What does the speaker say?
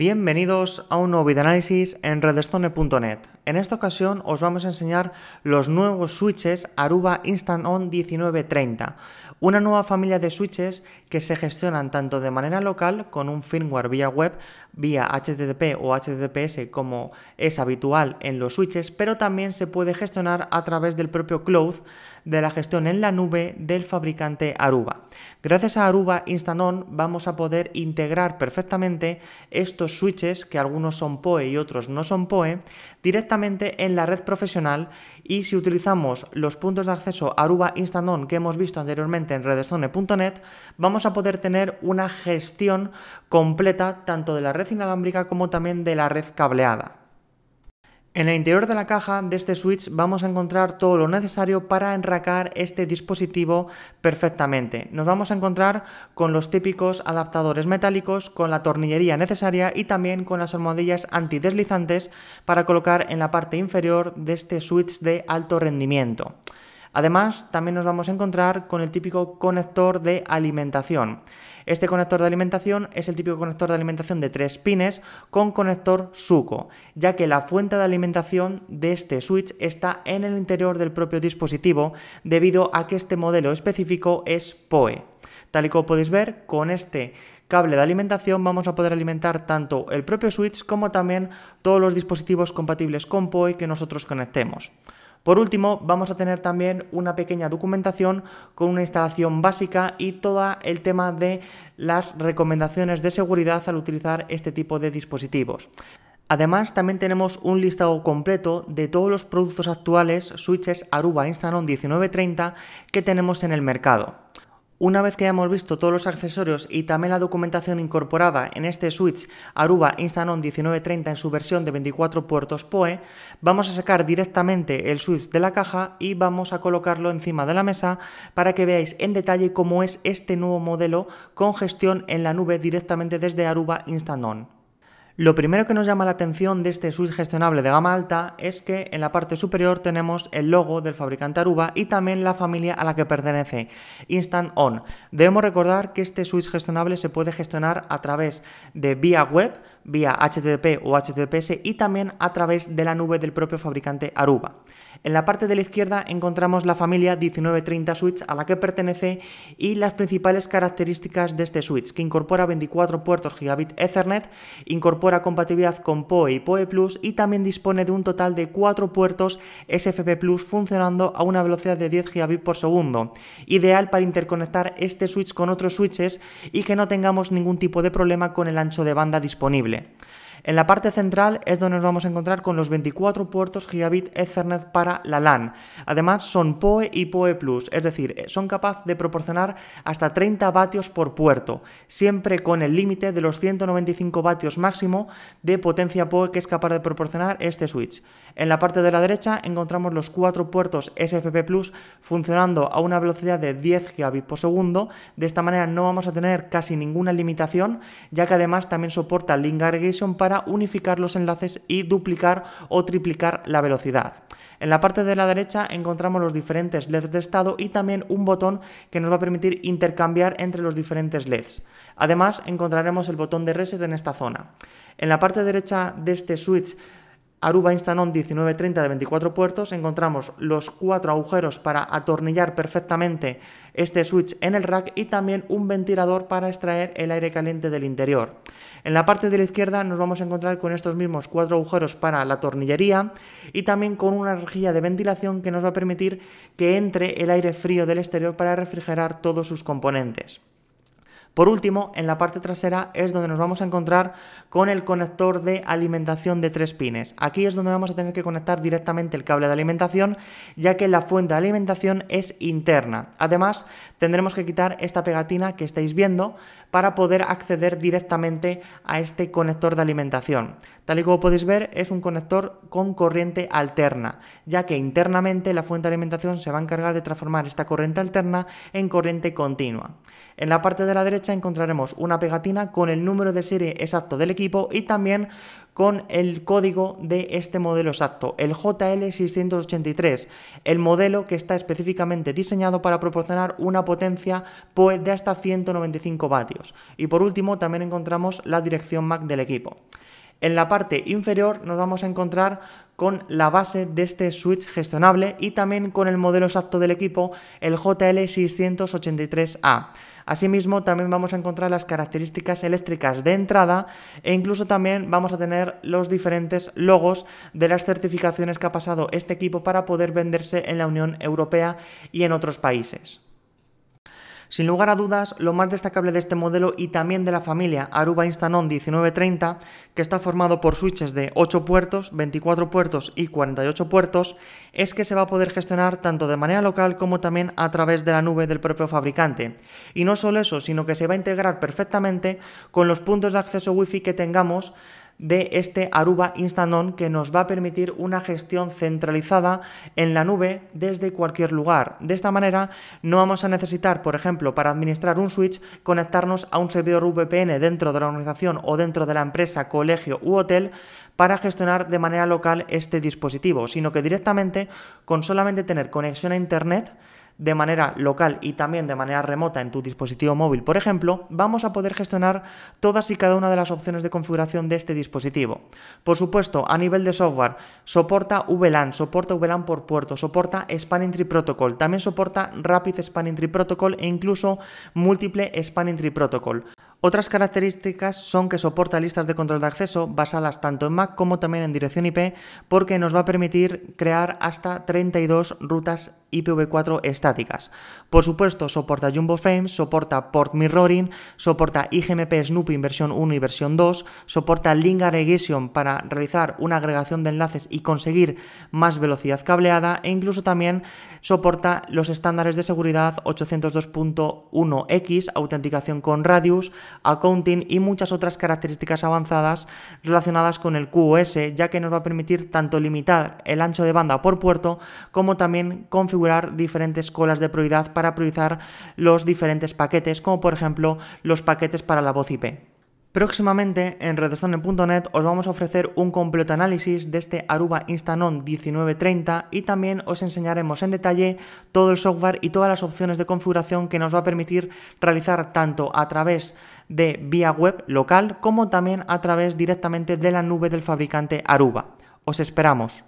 Bienvenidos a un nuevo análisis en redstone.net. En esta ocasión os vamos a enseñar los nuevos switches Aruba Instant On 1930, una nueva familia de switches que se gestionan tanto de manera local con un firmware vía web, vía HTTP o HTTPS como es habitual en los switches, pero también se puede gestionar a través del propio cloud de la gestión en la nube del fabricante Aruba. Gracias a Aruba InstantOn vamos a poder integrar perfectamente estos switches, que algunos son PoE y otros no son PoE, directamente en la red profesional y si utilizamos los puntos de acceso Aruba InstantOn que hemos visto anteriormente en redeszone.net vamos a poder tener una gestión completa tanto de la red inalámbrica como también de la red cableada. En el interior de la caja de este switch vamos a encontrar todo lo necesario para enracar este dispositivo perfectamente. Nos vamos a encontrar con los típicos adaptadores metálicos, con la tornillería necesaria y también con las almohadillas antideslizantes para colocar en la parte inferior de este switch de alto rendimiento. Además, también nos vamos a encontrar con el típico conector de alimentación. Este conector de alimentación es el típico conector de alimentación de tres pines con conector suco, ya que la fuente de alimentación de este switch está en el interior del propio dispositivo debido a que este modelo específico es PoE. Tal y como podéis ver, con este cable de alimentación vamos a poder alimentar tanto el propio switch como también todos los dispositivos compatibles con PoE que nosotros conectemos. Por último, vamos a tener también una pequeña documentación con una instalación básica y todo el tema de las recomendaciones de seguridad al utilizar este tipo de dispositivos. Además, también tenemos un listado completo de todos los productos actuales, switches Aruba Instanon 1930 que tenemos en el mercado. Una vez que hayamos visto todos los accesorios y también la documentación incorporada en este switch Aruba On 1930 en su versión de 24 puertos PoE, vamos a sacar directamente el switch de la caja y vamos a colocarlo encima de la mesa para que veáis en detalle cómo es este nuevo modelo con gestión en la nube directamente desde Aruba On. Lo primero que nos llama la atención de este switch gestionable de gama alta es que en la parte superior tenemos el logo del fabricante Aruba y también la familia a la que pertenece, Instant On. Debemos recordar que este switch gestionable se puede gestionar a través de vía web, vía HTTP o HTTPS y también a través de la nube del propio fabricante Aruba. En la parte de la izquierda encontramos la familia 1930 Switch a la que pertenece y las principales características de este switch, que incorpora 24 puertos gigabit Ethernet, incorpora compatibilidad con PoE y PoE Plus y también dispone de un total de 4 puertos SFP Plus funcionando a una velocidad de 10 Gbps por segundo, ideal para interconectar este switch con otros switches y que no tengamos ningún tipo de problema con el ancho de banda disponible. En la parte central es donde nos vamos a encontrar con los 24 puertos gigabit Ethernet para la LAN. Además son PoE y PoE Plus, es decir, eh, son capaces de proporcionar hasta 30 vatios por puerto, siempre con el límite de los 195 vatios máximo de potencia PoE que es capaz de proporcionar este switch. En la parte de la derecha encontramos los cuatro puertos SFP Plus funcionando a una velocidad de 10 Gigabit por segundo. De esta manera no vamos a tener casi ninguna limitación, ya que además también soporta link aggregation para unificar los enlaces y duplicar o triplicar la velocidad. En la parte de la derecha encontramos los diferentes LEDs de estado y también un botón que nos va a permitir intercambiar entre los diferentes LEDs. Además encontraremos el botón de reset en esta zona. En la parte derecha de este switch Aruba Instanon 1930 de 24 puertos, encontramos los cuatro agujeros para atornillar perfectamente este switch en el rack y también un ventilador para extraer el aire caliente del interior. En la parte de la izquierda nos vamos a encontrar con estos mismos cuatro agujeros para la tornillería y también con una rejilla de ventilación que nos va a permitir que entre el aire frío del exterior para refrigerar todos sus componentes. Por último, en la parte trasera es donde nos vamos a encontrar con el conector de alimentación de tres pines. Aquí es donde vamos a tener que conectar directamente el cable de alimentación, ya que la fuente de alimentación es interna. Además, tendremos que quitar esta pegatina que estáis viendo para poder acceder directamente a este conector de alimentación. Tal y como podéis ver, es un conector con corriente alterna, ya que internamente la fuente de alimentación se va a encargar de transformar esta corriente alterna en corriente continua. En la parte de la derecha encontraremos una pegatina con el número de serie exacto del equipo y también con el código de este modelo exacto, el JL683, el modelo que está específicamente diseñado para proporcionar una potencia pues, de hasta 195 vatios. Y por último también encontramos la dirección MAC del equipo. En la parte inferior nos vamos a encontrar con la base de este switch gestionable y también con el modelo exacto del equipo, el JL683A. Asimismo, también vamos a encontrar las características eléctricas de entrada e incluso también vamos a tener los diferentes logos de las certificaciones que ha pasado este equipo para poder venderse en la Unión Europea y en otros países. Sin lugar a dudas, lo más destacable de este modelo y también de la familia Aruba Instanon 1930, que está formado por switches de 8 puertos, 24 puertos y 48 puertos, es que se va a poder gestionar tanto de manera local como también a través de la nube del propio fabricante. Y no solo eso, sino que se va a integrar perfectamente con los puntos de acceso WiFi que tengamos de este Aruba On que nos va a permitir una gestión centralizada en la nube desde cualquier lugar. De esta manera no vamos a necesitar, por ejemplo, para administrar un switch, conectarnos a un servidor VPN dentro de la organización o dentro de la empresa, colegio u hotel para gestionar de manera local este dispositivo, sino que directamente con solamente tener conexión a Internet, de manera local y también de manera remota en tu dispositivo móvil, por ejemplo, vamos a poder gestionar todas y cada una de las opciones de configuración de este dispositivo. Por supuesto, a nivel de software, soporta VLAN, soporta VLAN por puerto, soporta Spanning Tree Protocol, también soporta Rapid Spanning Tree Protocol e incluso múltiple Spanning Tree Protocol. Otras características son que soporta listas de control de acceso basadas tanto en MAC como también en dirección IP, porque nos va a permitir crear hasta 32 rutas IPv4 estáticas. Por supuesto, soporta Jumbo Frames, soporta Port Mirroring, soporta IGMP Snooping versión 1 y versión 2, soporta Link Aggregation para realizar una agregación de enlaces y conseguir más velocidad cableada e incluso también soporta los estándares de seguridad 802.1x, autenticación con Radius, accounting y muchas otras características avanzadas relacionadas con el QoS, ya que nos va a permitir tanto limitar el ancho de banda por puerto como también configurar diferentes colas de prioridad para priorizar los diferentes paquetes, como por ejemplo los paquetes para la voz IP. Próximamente en redstone.net os vamos a ofrecer un completo análisis de este Aruba Instanon 1930 y también os enseñaremos en detalle todo el software y todas las opciones de configuración que nos va a permitir realizar tanto a través de vía web local como también a través directamente de la nube del fabricante Aruba. Os esperamos.